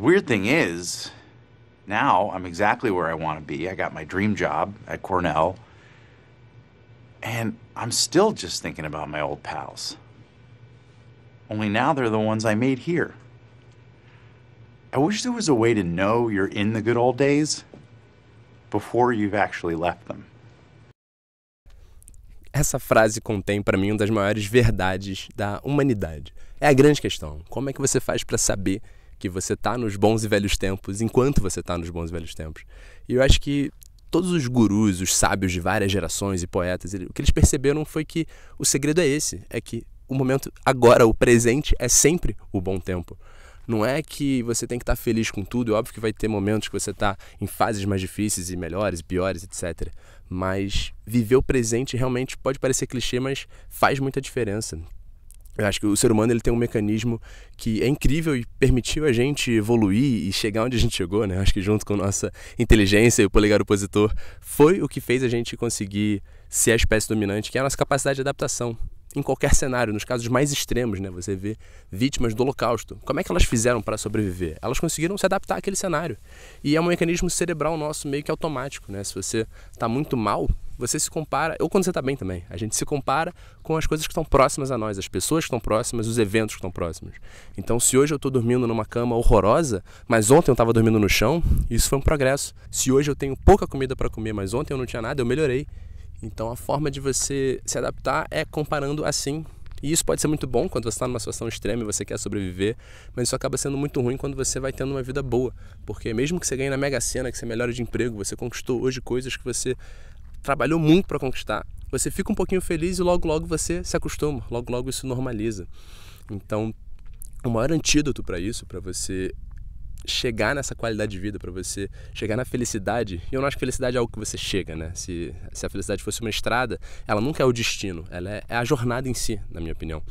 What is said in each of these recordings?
The weird thing is, now I'm exactly where I want to be. I got my dream job at Cornell, and I'm still just thinking about my old pals. Only now they're the ones I made here. I wish there was a way to know you're in the good old days before you've actually left them. Essa frase contém para mim uma das maiores verdades da humanidade. É a grande questão. Como é que você faz para saber que você tá nos bons e velhos tempos, enquanto você tá nos bons e velhos tempos. E eu acho que todos os gurus, os sábios de várias gerações e poetas, o que eles perceberam foi que o segredo é esse, é que o momento agora, o presente é sempre o bom tempo. Não é que você tem que estar tá feliz com tudo, é óbvio que vai ter momentos que você está em fases mais difíceis e melhores, piores, etc. Mas viver o presente realmente pode parecer clichê, mas faz muita diferença. Eu acho que o ser humano ele tem um mecanismo que é incrível e permitiu a gente evoluir e chegar onde a gente chegou, né? Eu acho que junto com nossa inteligência e o polegar opositor foi o que fez a gente conseguir ser a espécie dominante, que é a nossa capacidade de adaptação em qualquer cenário, nos casos mais extremos, né? Você vê vítimas do Holocausto. Como é que elas fizeram para sobreviver? Elas conseguiram se adaptar àquele cenário. E é um mecanismo cerebral nosso meio que automático, né? Se você está muito mal, você se compara, ou quando você está bem também, a gente se compara com as coisas que estão próximas a nós, as pessoas que estão próximas, os eventos que estão próximos. Então, se hoje eu estou dormindo numa cama horrorosa, mas ontem eu estava dormindo no chão, isso foi um progresso. Se hoje eu tenho pouca comida para comer, mas ontem eu não tinha nada, eu melhorei. Então a forma de você se adaptar é comparando assim. E isso pode ser muito bom quando você está numa situação extrema e você quer sobreviver, mas isso acaba sendo muito ruim quando você vai tendo uma vida boa. Porque mesmo que você ganhe na Mega Sena, que você melhore de emprego, você conquistou hoje coisas que você trabalhou muito para conquistar, você fica um pouquinho feliz e logo logo você se acostuma, logo logo isso normaliza. Então, o maior antídoto para isso, para você chegar nessa qualidade de vida, para você chegar na felicidade. E eu não acho que felicidade é algo que você chega, né? Se, se a felicidade fosse uma estrada, ela nunca é o destino, ela é, é a jornada em si, na minha opinião.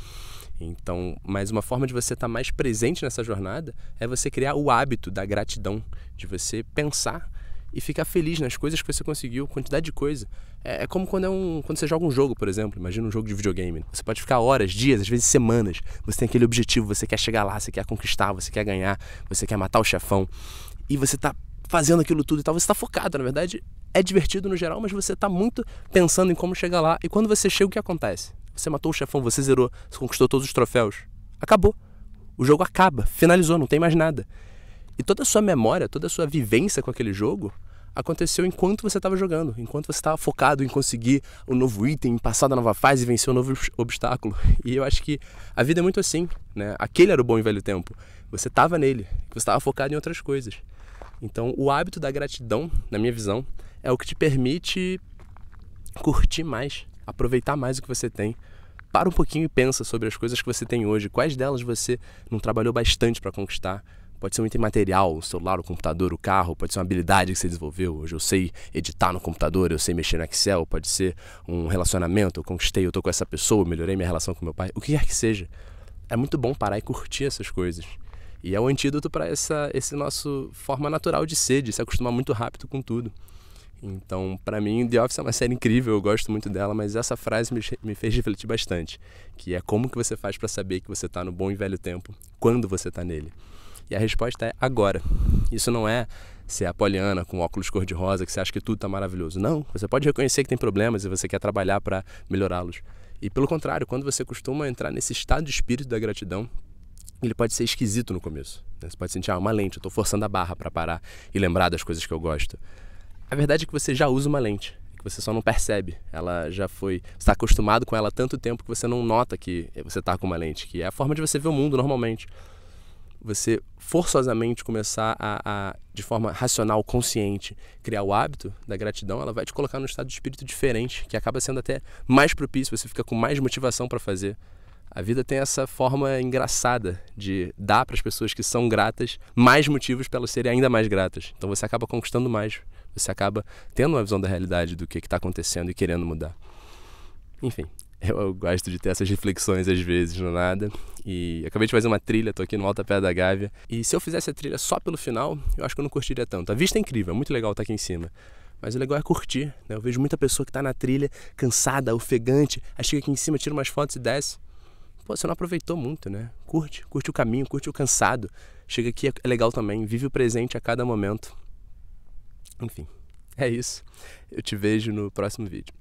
Então, mas uma forma de você estar tá mais presente nessa jornada é você criar o hábito da gratidão, de você pensar e ficar feliz nas coisas que você conseguiu, quantidade de coisa. É, é como quando, é um, quando você joga um jogo, por exemplo, imagina um jogo de videogame. Você pode ficar horas, dias, às vezes semanas. Você tem aquele objetivo, você quer chegar lá, você quer conquistar, você quer ganhar, você quer matar o chefão. E você está fazendo aquilo tudo e tal, você está focado, na verdade. É divertido no geral, mas você está muito pensando em como chegar lá. E quando você chega, o que acontece? Você matou o chefão, você zerou, você conquistou todos os troféus. Acabou. O jogo acaba, finalizou, não tem mais nada. E toda a sua memória, toda a sua vivência com aquele jogo aconteceu enquanto você estava jogando, enquanto você estava focado em conseguir o um novo item, passar da nova fase, vencer um novo obstáculo. E eu acho que a vida é muito assim, né? Aquele era o bom e velho tempo. Você estava nele, você estava focado em outras coisas. Então, o hábito da gratidão, na minha visão, é o que te permite curtir mais, aproveitar mais o que você tem. Para um pouquinho e pensa sobre as coisas que você tem hoje, quais delas você não trabalhou bastante para conquistar, Pode ser um item material, um celular, um computador, o um carro, pode ser uma habilidade que você desenvolveu. Hoje eu sei editar no computador, eu sei mexer no Excel, pode ser um relacionamento, eu conquistei, eu tô com essa pessoa, eu melhorei minha relação com meu pai, o que quer que seja. É muito bom parar e curtir essas coisas. E é o um antídoto para essa esse nosso forma natural de ser, de se acostumar muito rápido com tudo. Então, para mim, The Office é uma série incrível, eu gosto muito dela, mas essa frase me, me fez refletir bastante, que é como que você faz para saber que você está no bom e velho tempo, quando você está nele. E a resposta é agora. Isso não é ser a Poliana com óculos cor-de-rosa que você acha que tudo está maravilhoso. Não, você pode reconhecer que tem problemas e você quer trabalhar para melhorá-los. E pelo contrário, quando você costuma entrar nesse estado de espírito da gratidão, ele pode ser esquisito no começo. Né? Você pode sentir ah, uma lente, eu estou forçando a barra para parar e lembrar das coisas que eu gosto. A verdade é que você já usa uma lente, que você só não percebe. Ela já foi. está acostumado com ela há tanto tempo que você não nota que você está com uma lente, que é a forma de você ver o mundo normalmente você forçosamente começar a, a, de forma racional, consciente, criar o hábito da gratidão, ela vai te colocar num estado de espírito diferente, que acaba sendo até mais propício, você fica com mais motivação para fazer. A vida tem essa forma engraçada de dar para as pessoas que são gratas mais motivos para elas serem ainda mais gratas. Então você acaba conquistando mais, você acaba tendo uma visão da realidade do que está acontecendo e querendo mudar. Enfim, eu, gosto de ter essas reflexões às vezes no nada. E acabei de fazer uma trilha, tô aqui no Alta Pé da Gávea. E se eu fizesse a trilha só pelo final, eu acho que eu não curtiria tanto. A vista é incrível, é muito legal estar tá aqui em cima. Mas o legal é curtir, né? Eu vejo muita pessoa que está na trilha, cansada, ofegante, aí chega aqui em cima, tira umas fotos e desce. Pô, você não aproveitou muito, né? Curte, curte o caminho, curte o cansado. Chega aqui, é, é legal também, vive o presente a cada momento. Enfim, é isso. Eu te vejo no próximo vídeo.